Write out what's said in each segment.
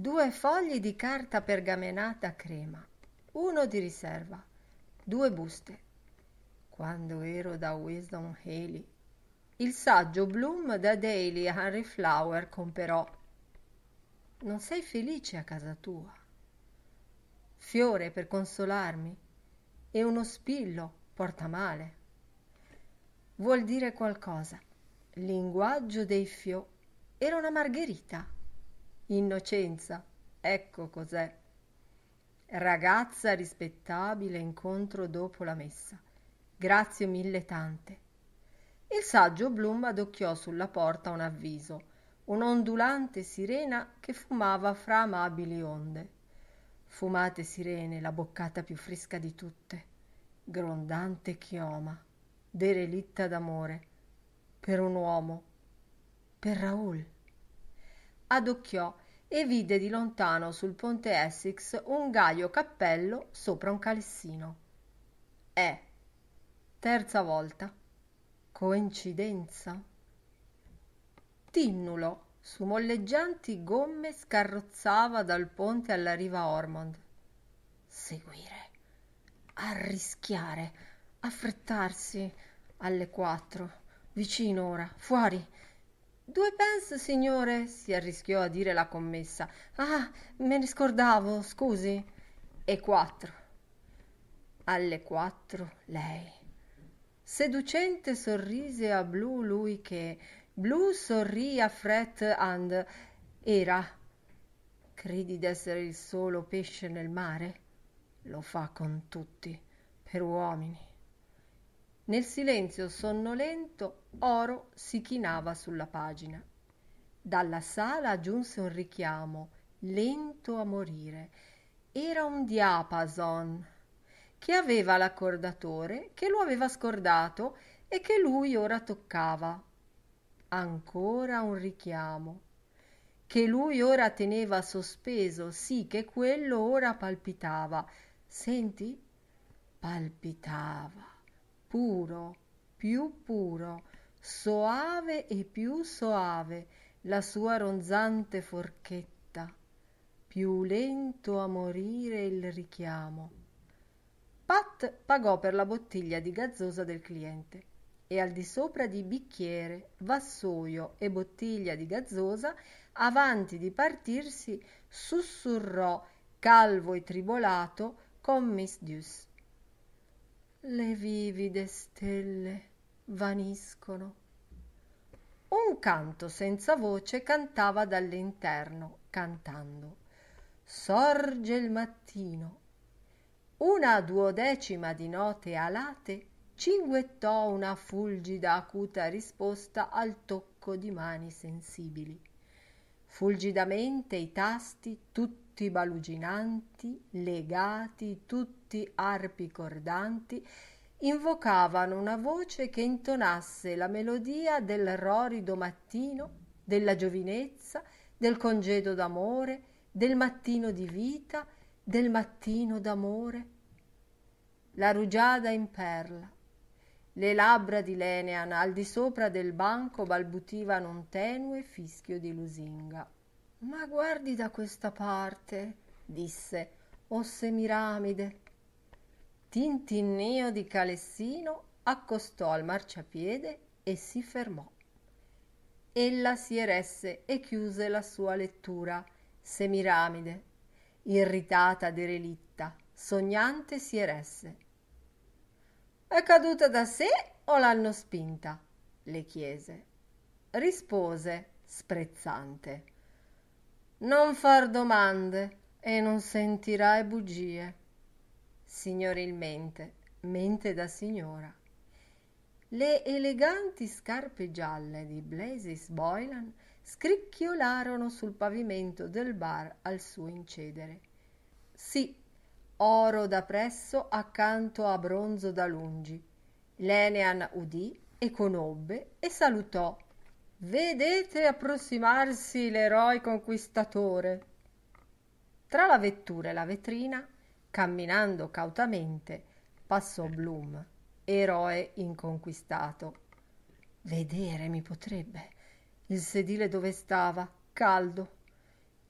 due fogli di carta pergamenata crema, uno di riserva, due buste. Quando ero da Wisdom Haley, il saggio Bloom da Daily Henry Flower comperò. Non sei felice a casa tua. Fiore per consolarmi e uno spillo porta male. Vuol dire qualcosa. Linguaggio dei fio. Era una margherita innocenza, ecco cos'è. Ragazza rispettabile, incontro dopo la messa. Grazie mille tante. Il saggio Bloom adocchiò sulla porta un avviso, un'ondulante sirena che fumava fra amabili onde. Fumate sirene, la boccata più fresca di tutte, grondante chioma, derelitta d'amore, per un uomo, per Raoul. Adocchiò e vide di lontano sul ponte Essex un gaio cappello sopra un calessino. Eh, terza volta. Coincidenza? Tinnulo, su molleggianti gomme, scarrozzava dal ponte alla riva Ormond. Seguire, arrischiare, affrettarsi alle quattro, vicino ora, fuori Due pence, signore, si arrischiò a dire la commessa. Ah, me ne scordavo, scusi. E quattro. Alle quattro lei. Seducente sorrise a Blu lui che Blu sorrì a Fred and era. Credi d'essere il solo pesce nel mare? Lo fa con tutti, per uomini. Nel silenzio sonnolento oro si chinava sulla pagina dalla sala giunse un richiamo lento a morire era un diapason che aveva l'accordatore che lo aveva scordato e che lui ora toccava ancora un richiamo che lui ora teneva sospeso sì che quello ora palpitava senti palpitava puro più puro soave e più soave la sua ronzante forchetta più lento a morire il richiamo pat pagò per la bottiglia di gazzosa del cliente e al di sopra di bicchiere vassoio e bottiglia di gazzosa avanti di partirsi sussurrò calvo e tribolato con miss Deuce. le vivide stelle vaniscono. Un canto senza voce cantava dall'interno, cantando. Sorge il mattino. Una duodecima di note alate cinguettò una fulgida acuta risposta al tocco di mani sensibili. Fulgidamente i tasti, tutti baluginanti, legati, tutti arpi cordanti, invocavano una voce che intonasse la melodia del rorido mattino, della giovinezza, del congedo d'amore, del mattino di vita, del mattino d'amore. La rugiada in perla. Le labbra di Lenean al di sopra del banco balbutivano un tenue fischio di lusinga. Ma guardi da questa parte, disse, o semiramide. Tintinneo di Calessino accostò al marciapiede e si fermò. Ella si eresse e chiuse la sua lettura, semiramide, irritata derelitta, sognante si eresse. È caduta da sé o l'hanno spinta? le chiese. Rispose, sprezzante. Non far domande e non sentirai bugie signorilmente, mente da signora. Le eleganti scarpe gialle di Blazes Boylan scricchiolarono sul pavimento del bar al suo incedere. Sì, oro da presso accanto a bronzo da lungi. Lenean udì e conobbe e salutò. Vedete approssimarsi l'eroe conquistatore. Tra la vettura e la vetrina Camminando cautamente passò Bloom, eroe inconquistato. Vedere mi potrebbe. Il sedile dove stava, caldo.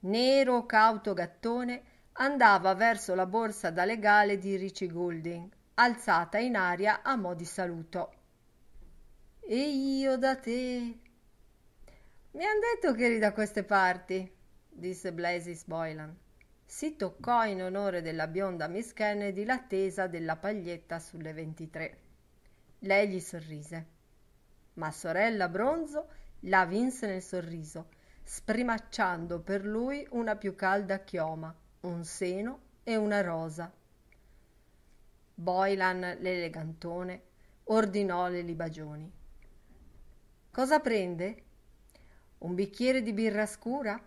Nero cauto gattone andava verso la borsa da legale di Richie Goulding, alzata in aria a mo' di saluto. E io da te. Mi han detto che eri da queste parti, disse Blazes Boylan si toccò in onore della bionda Miss Kennedy l'attesa della paglietta sulle 23. Lei gli sorrise. Ma sorella Bronzo la vinse nel sorriso, sprimacciando per lui una più calda chioma, un seno e una rosa. Boylan, l'elegantone, ordinò le libagioni. Cosa prende? Un bicchiere di birra scura?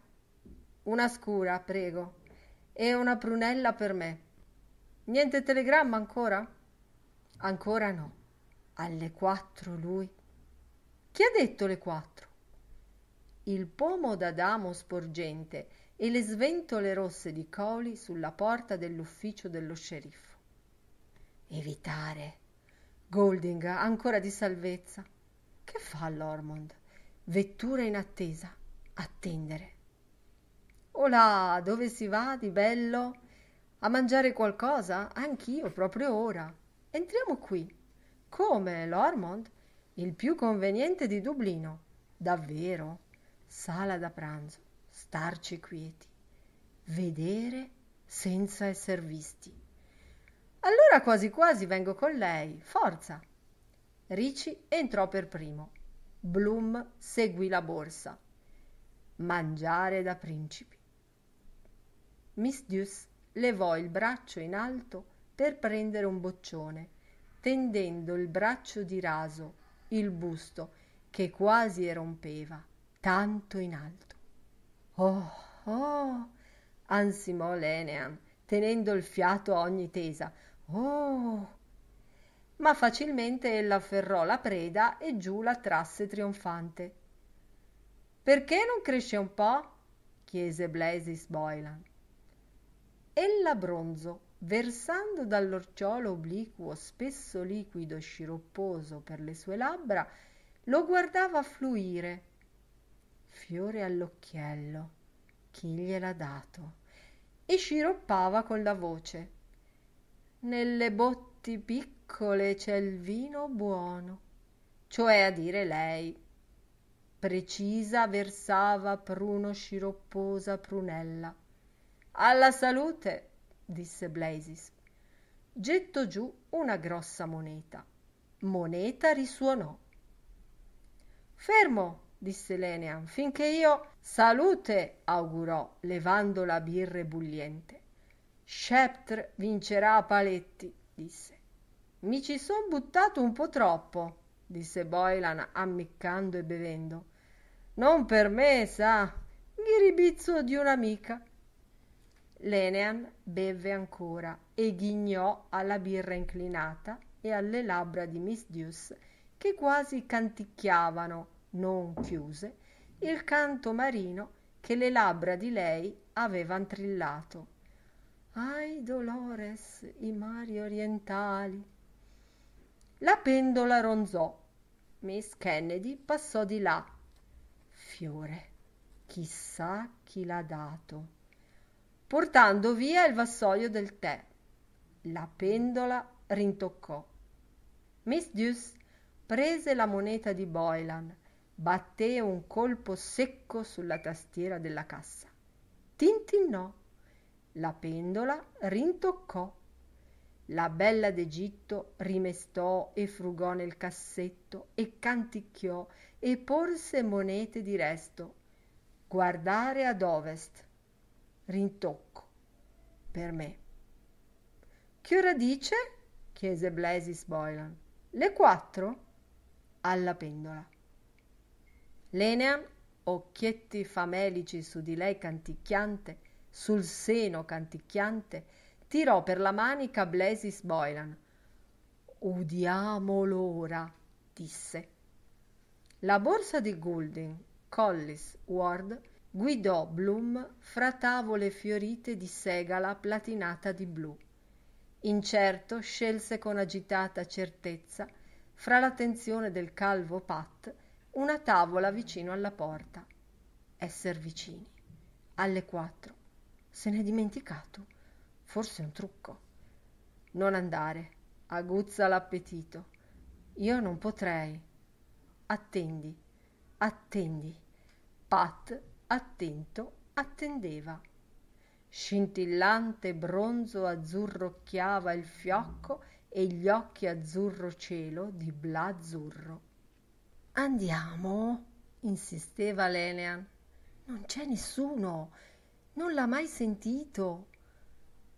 Una scura, prego, e una prunella per me. Niente telegramma ancora? Ancora no. Alle quattro lui. Chi ha detto le quattro? Il pomo d'Adamo sporgente e le sventole rosse di Coli sulla porta dell'ufficio dello sceriffo. Evitare. Golding ancora di salvezza. Che fa l'Ormond? Vettura in attesa. Attendere. Olà, dove si va di bello? A mangiare qualcosa? Anch'io, proprio ora. Entriamo qui. Come, Lormont? Il più conveniente di Dublino. Davvero? Sala da pranzo. Starci quieti. Vedere senza esser visti. Allora quasi quasi vengo con lei. Forza. Ricci entrò per primo. Bloom seguì la borsa. Mangiare da principi miss duss levò il braccio in alto per prendere un boccione tendendo il braccio di raso il busto che quasi erompeva tanto in alto oh oh ansimò lenehan tenendo il fiato a ogni tesa oh ma facilmente ella afferrò la preda e giù la trasse trionfante perché non cresce un po chiese blasis boylan ella bronzo versando dall'orciolo obliquo spesso liquido e sciropposo per le sue labbra lo guardava fluire fiore all'occhiello chi gliel'ha dato e sciroppava con la voce nelle botti piccole c'è il vino buono cioè a dire lei precisa versava pruno sciropposa prunella alla salute disse Blazes. Gettò giù una grossa moneta. Moneta risuonò. Fermo, disse Lenean, finché io salute, augurò, levando la birra ebulliente. Sceptre vincerà a paletti, disse. Mi ci son buttato un po' troppo, disse Boylan, ammiccando e bevendo. Non per me, sa, ghiribizzo di un'amica. Lenehan bevve ancora e ghignò alla birra inclinata e alle labbra di Miss Deuce che quasi canticchiavano, non chiuse, il canto marino che le labbra di lei avevano trillato. Ai dolores, i mari orientali. La pendola ronzò. Miss Kennedy passò di là. Fiore, chissà chi l'ha dato portando via il vassoio del tè. La pendola rintoccò. Miss Deuce prese la moneta di Boylan, batté un colpo secco sulla tastiera della cassa. Tintinnò. La pendola rintoccò. La bella d'Egitto rimestò e frugò nel cassetto e canticchiò e porse monete di resto. Guardare ad ovest rintocco per me. Che ora dice? chiese Blasis Boylan. Le quattro? Alla pendola. Lenean, occhietti famelici su di lei canticchiante, sul seno canticchiante, tirò per la manica Blasis Boylan. Udiamo l'ora, disse. La borsa di Goulding, Collis, Ward Guidò Blum fra tavole fiorite di segala platinata di blu. Incerto scelse con agitata certezza, fra l'attenzione del calvo Pat, una tavola vicino alla porta. Esser vicini. Alle quattro. Se n'è dimenticato. Forse un trucco. Non andare. Aguzza l'appetito. Io non potrei. Attendi. Attendi. Pat attento attendeva scintillante bronzo azzurrocchiava il fiocco e gli occhi azzurro cielo di bla azzurro andiamo insisteva l'enean non c'è nessuno non l'ha mai sentito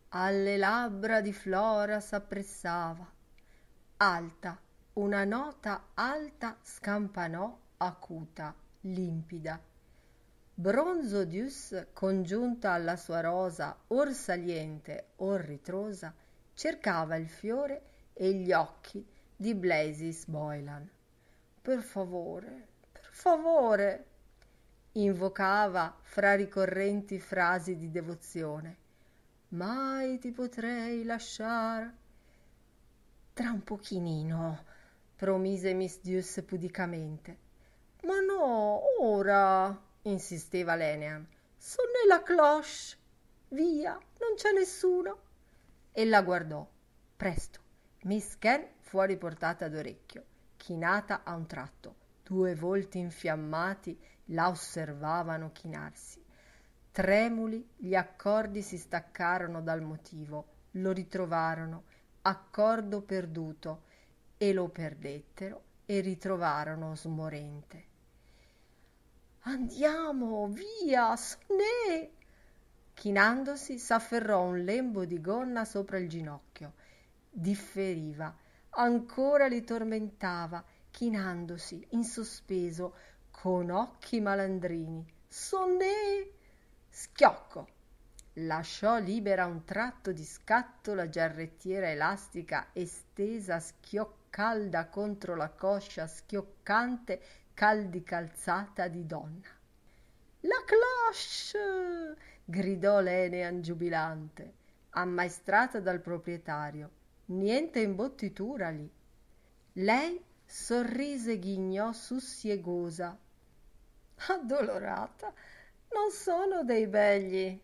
alle labbra di flora s'appressava alta una nota alta scampanò acuta limpida Bronzo Bronzodius, congiunta alla sua rosa, or saliente, or ritrosa, cercava il fiore e gli occhi di Blazis Boylan. Per favore, per favore, invocava fra ricorrenti frasi di devozione. Mai ti potrei lasciar. Tra un pochinino, promise Miss Deuce pudicamente. Ma no, ora insisteva Lenea. Sono nella cloche. Via, non c'è nessuno. E la guardò. Presto, Miss Ken fuori riportata d'orecchio, chinata a un tratto. Due volti infiammati la osservavano chinarsi. Tremuli gli accordi si staccarono dal motivo, lo ritrovarono, accordo perduto, e lo perdettero e ritrovarono smorente andiamo via sonè! chinandosi s'afferrò un lembo di gonna sopra il ginocchio differiva ancora li tormentava chinandosi in sospeso con occhi malandrini Sonè! schiocco lasciò libera un tratto di scatto la giarrettiera elastica estesa schioccalda contro la coscia schioccante caldi calzata di donna la cloche gridò l'enean giubilante ammaestrata dal proprietario niente imbottitura lì lei sorrise ghignò sussiegosa addolorata non sono dei begli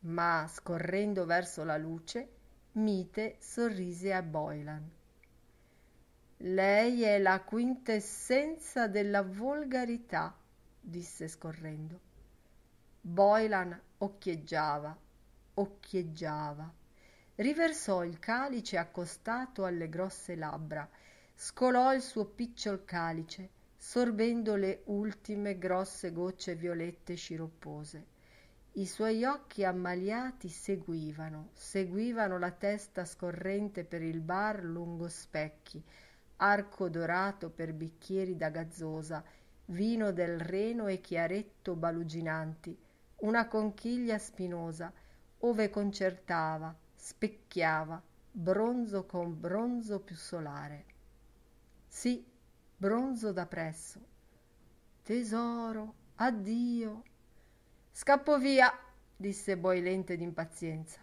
ma scorrendo verso la luce mite sorrise a boilan lei è la quintessenza della volgarità, disse scorrendo. Boylan occhieggiava, occhieggiava. Riversò il calice accostato alle grosse labbra, scolò il suo picciol calice, sorbendo le ultime grosse gocce violette sciroppose. I suoi occhi ammaliati seguivano, seguivano la testa scorrente per il bar lungo specchi, arco dorato per bicchieri da gazzosa, vino del Reno e chiaretto baluginanti, una conchiglia spinosa, ove concertava, specchiava, bronzo con bronzo più solare. Sì, bronzo da presso. Tesoro, addio. Scappo via, disse boilente d'impazienza.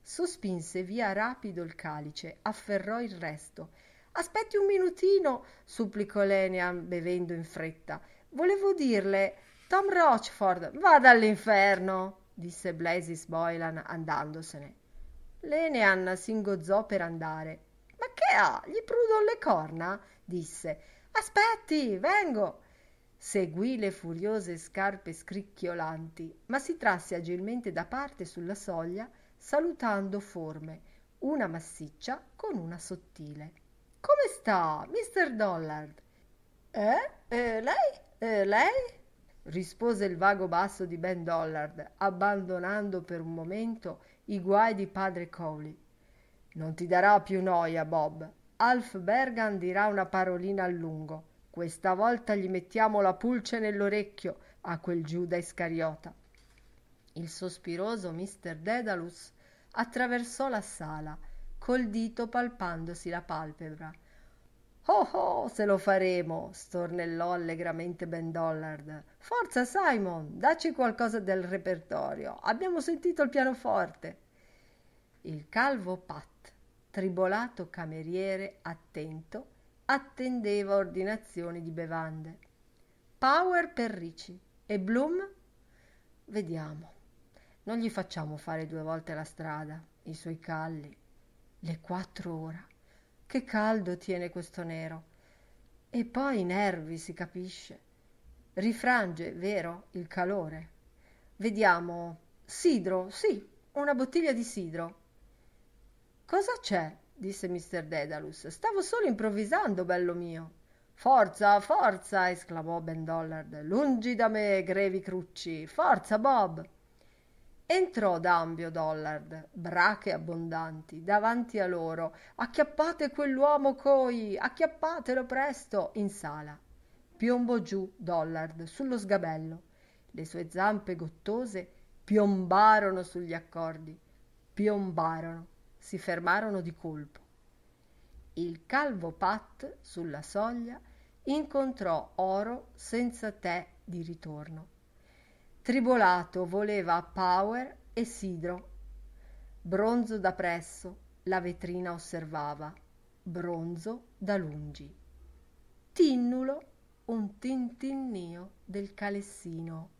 Sospinse via rapido il calice, afferrò il resto, Aspetti un minutino, supplicò Lenian, bevendo in fretta. Volevo dirle, Tom Rochford, vada all'inferno, disse Blazis Boylan andandosene. Lenian s'ingozzò per andare. Ma che ha? Gli prudon le corna? disse. Aspetti, vengo. Seguì le furiose scarpe scricchiolanti, ma si trasse agilmente da parte sulla soglia, salutando forme, una massiccia con una sottile. Come sta, Mr. Dollard? Eh? eh lei? Eh, lei? rispose il vago basso di Ben Dollard, abbandonando per un momento i guai di padre Cowley. Non ti darà più noia, Bob. Alf Bergan dirà una parolina a lungo. Questa volta gli mettiamo la pulce nell'orecchio a quel Giuda Iscariota. Il sospiroso Mr. Dedalus attraversò la sala col dito palpandosi la palpebra. Oh oh, se lo faremo, stornellò allegramente Ben Dollard. Forza Simon, dacci qualcosa del repertorio. Abbiamo sentito il pianoforte. Il calvo Pat, tribolato cameriere attento, attendeva ordinazioni di bevande. Power per Ricci e Bloom? Vediamo. Non gli facciamo fare due volte la strada, i suoi calli. Le quattro ora. Che caldo tiene questo nero. E poi i nervi, si capisce. Rifrange, vero, il calore. Vediamo. Sidro, sì, una bottiglia di sidro. Cosa c'è? disse mister Dedalus. Stavo solo improvvisando, bello mio. Forza, forza! esclamò Ben Dollard. Lungi da me, grevi crucci. Forza, Bob! entrò d'ambio dollard brache abbondanti davanti a loro acchiappate quell'uomo coi acchiappatelo presto in sala Piombò giù dollard sullo sgabello le sue zampe gottose piombarono sugli accordi piombarono si fermarono di colpo il calvo pat sulla soglia incontrò oro senza tè di ritorno Tribolato voleva Power e Sidro. Bronzo da presso la vetrina osservava, bronzo da lungi. Tinnulo un tintinnio del calessino.